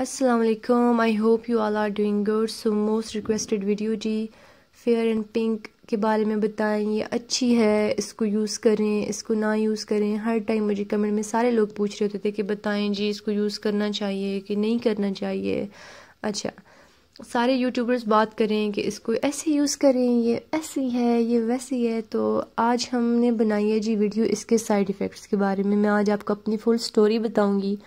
Aslam I hope you all are doing good so most requested video G fair and pink के बारे में बताएं ये अच्छी है इसको यूज़ करें इसको ना यूज़ करें हर टाइम मुझे कमेंट में सारे लोग पूछ रहे होते थे कि बताएं जी इसको यूज़ करना चाहिए कि नहीं करना चाहिए अच्छा सारे यूट्यूबर्स बात करें कि इसको ऐसे यूज़ करें ये ऐसी है ये वैसी है तो आज हमने बनाई है जी वीडियो इसके साइड इफ़ेक्ट्स के बारे में मैं आज आपको अपनी फुल स्टोरी बताऊँगी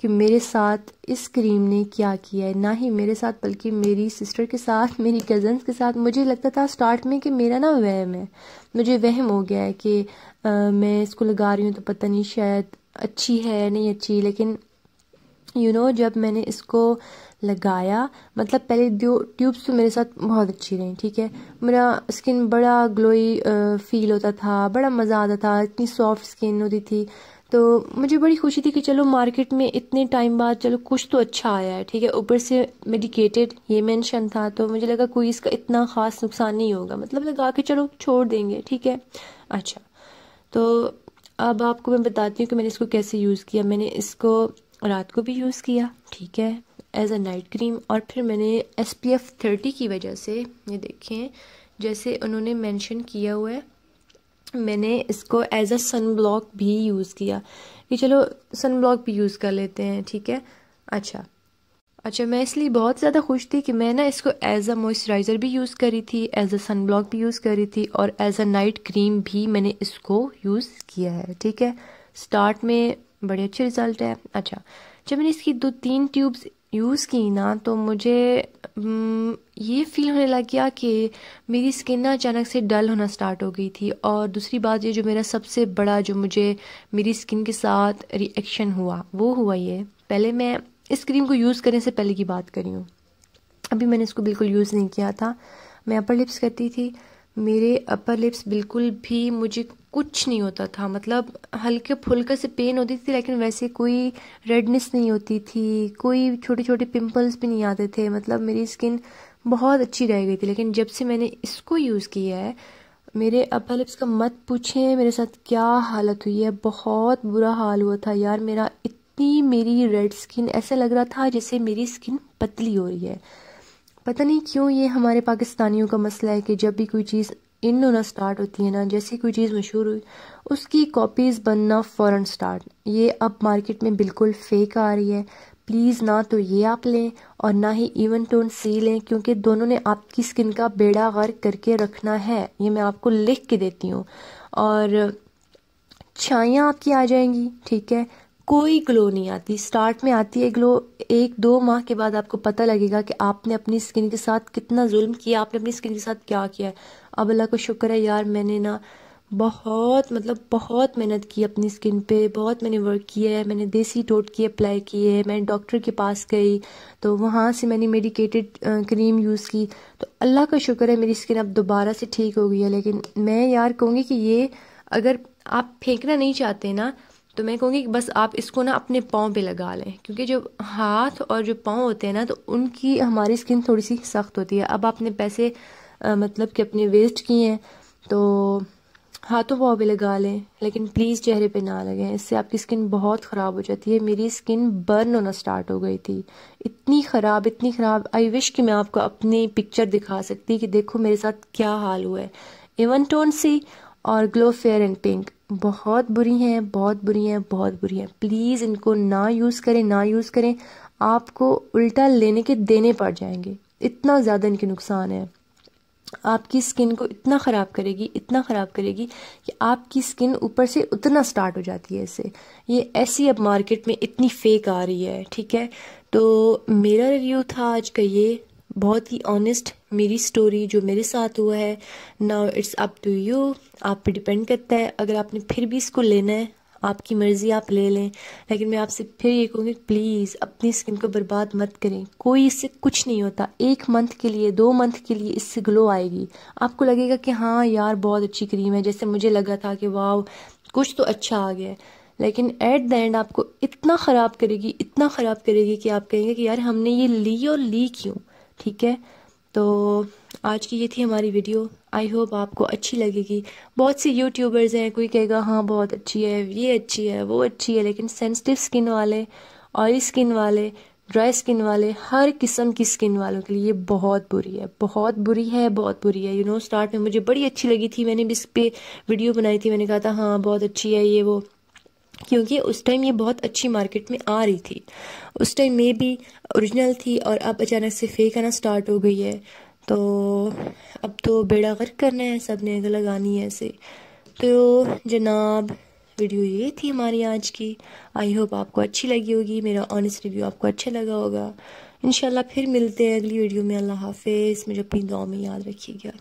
कि मेरे साथ इस क्रीम ने क्या किया है ना ही मेरे साथ बल्कि मेरी सिस्टर के साथ मेरी कज़न्स के साथ मुझे लगता था स्टार्ट में कि मेरा ना वहम है मुझे वहम हो गया है कि आ, मैं इसको लगा रही हूँ तो पता नहीं शायद अच्छी है नहीं अच्छी लेकिन यू you नो know, जब मैंने इसको लगाया मतलब पहले दो ट्यूब्स तो मेरे साथ बहुत अच्छी रहीं ठीक है मेरा स्किन बड़ा ग्लोई फील होता था बड़ा मज़ा आता था इतनी सॉफ्ट स्किन होती थी तो मुझे बड़ी खुशी थी कि चलो मार्केट में इतने टाइम बाद चलो कुछ तो अच्छा आया है ठीक है ऊपर से मेडिकेटेड ये मेंशन था तो मुझे लगा कोई इसका इतना ख़ास नुकसान नहीं होगा मतलब लगा के चलो छोड़ देंगे ठीक है अच्छा तो अब आपको मैं बताती हूँ कि मैंने इसको कैसे यूज़ किया मैंने इसको रात को भी यूज़ किया ठीक है एज अ नाइट क्रीम और फिर मैंने एस पी एफ़ थर्टी की वजह से ये देखें जैसे उन्होंने मेंशन किया हुआ है मैंने इसको एज अ सन ब्लॉक भी यूज़ किया कि चलो सन ब्लॉक भी यूज़ कर लेते हैं ठीक है अच्छा अच्छा मैं इसलिए बहुत ज़्यादा खुश थी कि मैं ना इसको एज अ मॉइस्चराइज़र भी यूज़ करी थी एज अ सन ब्लॉक भी यूज़ करी थी और एज अ नाइट क्रीम भी मैंने इसको यूज़ किया है ठीक है स्टार्ट में बड़े अच्छे रिज़ल्ट है अच्छा जब मैंने इसकी दो तीन ट्यूब्स यूज़ की ना तो मुझे हम्म, ये फील होने लग गया कि मेरी स्किन ना अचानक से डल होना स्टार्ट हो गई थी और दूसरी बात ये जो मेरा सबसे बड़ा जो मुझे मेरी स्किन के साथ रिएक्शन हुआ वो हुआ ये पहले मैं इस क्रीम को यूज़ करने से पहले की बात करी हूँ अभी मैंने इसको बिल्कुल यूज़ नहीं किया था मैं अपर लिप्स करती थी मेरे अपर लिप्स बिल्कुल भी मुझे कुछ नहीं होता था मतलब हल्के फुल्के से पेन होती थी लेकिन वैसे कोई रेडनेस नहीं होती थी कोई छोटे छोटे पिंपल्स भी नहीं आते थे मतलब मेरी स्किन बहुत अच्छी रह गई थी लेकिन जब से मैंने इसको यूज़ किया है मेरे अपर लिप्स का मत पूछें मेरे साथ क्या हालत हुई है बहुत बुरा हाल हुआ था यार मेरा इतनी मेरी रेड स्किन ऐसा लग रहा था जैसे मेरी स्किन पतली हो रही है पता नहीं क्यों ये हमारे पाकिस्तानियों का मसला है कि जब भी कोई चीज़ इन होना स्टार्ट होती है ना जैसे कोई चीज़ मशहूर हुई उसकी कॉपीज़ बनना फ़ौर स्टार्ट ये अब मार्केट में बिल्कुल फेक आ रही है प्लीज़ ना तो ये आप लें और ना ही इवन टोन सी लें क्योंकि दोनों ने आपकी स्किन का बेड़ा गर्क करके रखना है ये मैं आपको लिख के देती हूँ और छाइयाँ आपकी आ जाएंगी ठीक है कोई ग्लो नहीं आती स्टार्ट में आती है ग्लो एक दो माह के बाद आपको पता लगेगा कि आपने अपनी स्किन के साथ कितना जुल्म किया आपने अपनी स्किन के साथ क्या किया है अब अल्लाह को शुक्र है यार मैंने ना बहुत मतलब बहुत मेहनत की अपनी स्किन पे बहुत मैंने वर्क किया है मैंने देसी की अप्लाई की है मैं डॉक्टर के पास गई तो वहाँ से मैंने मेडिकेटेड क्रीम यूज़ की तो अल्लाह का शुक्र है मेरी स्किन अब दोबारा से ठीक हो गई है लेकिन मैं यार कहूँगी कि ये अगर आप फेंकना नहीं चाहते ना तो मैं कहूँगी कि बस आप इसको ना अपने पाँव पे लगा लें क्योंकि जो हाथ और जो पाँव होते हैं ना तो उनकी हमारी स्किन थोड़ी सी सख्त होती है अब आपने पैसे आ, मतलब कि अपने वेस्ट किए हैं तो हाथों पाँव पे लगा लें लेकिन प्लीज़ चेहरे पे ना लगें इससे आपकी स्किन बहुत ख़राब हो जाती है मेरी स्किन बर्न होना स्टार्ट हो गई थी इतनी ख़राब इतनी ख़राब आई विश कि मैं आपको अपनी पिक्चर दिखा सकती कि देखो मेरे साथ क्या हाल हुआ है इवन टोन सी और ग्लो फेयर एंड पिंक बहुत बुरी हैं बहुत बुरी हैं बहुत बुरी हैं प्लीज़ इनको ना यूज़ करें ना यूज़ करें आपको उल्टा लेने के देने पड़ जाएंगे इतना ज़्यादा इनके नुकसान है आपकी स्किन को इतना ख़राब करेगी इतना ख़राब करेगी कि आपकी स्किन ऊपर से उतना स्टार्ट हो जाती है इसे ये ऐसी अब मार्केट में इतनी फेक आ रही है ठीक है तो मेरा रिव्यू था आज का ये बहुत ही ऑनेस्ट मेरी स्टोरी जो मेरे साथ हुआ है now it's up to you आप पे डिपेंड करता है अगर आपने फिर भी इसको लेना है आपकी मर्ज़ी आप ले लें लेकिन मैं आपसे फिर ये कहूँगी प्लीज़ अपनी स्किन को बर्बाद मत करें कोई इससे कुछ नहीं होता एक मंथ के लिए दो मंथ के लिए इससे ग्लो आएगी आपको लगेगा कि हाँ यार बहुत अच्छी क्रीम है जैसे मुझे लगा था कि वाह कुछ तो अच्छा आ गया लेकिन एट द एंड आपको इतना ख़राब करेगी इतना ख़राब करेगी कि आप कहेंगे कि यार हमने ये ली और ली क्यों ठीक है तो आज की ये थी हमारी वीडियो आई होप आपको अच्छी लगेगी बहुत सी यूट्यूबर्स हैं कोई कहेगा हाँ बहुत अच्छी है ये अच्छी है वो अच्छी है लेकिन सेंसिटिव स्किन वाले ऑयली स्किन वाले ड्राई स्किन वाले हर किस्म की स्किन वालों के लिए बहुत बुरी है बहुत बुरी है बहुत बुरी है यू नो स्टार्ट में मुझे बड़ी अच्छी लगी थी मैंने भी इस पर वीडियो बनाई थी मैंने कहा था हाँ बहुत अच्छी है ये वो क्योंकि उस टाइम ये बहुत अच्छी मार्केट में आ रही थी उस टाइम में भी ओरिजिनल थी और अब अचानक से फेक आना स्टार्ट हो गई है तो अब तो बेड़ा गर्क करना है सब ने लगानी है ऐसे तो जनाब वीडियो ये थी हमारी आज की आई होप आपको अच्छी लगी होगी मेरा ऑनेस्ट रिव्यू आपको अच्छा लगा होगा इन फिर मिलते हैं अगली वीडियो में अल्लाह हाफिज़ मुझे अपनी दुआ में याद रखिएगा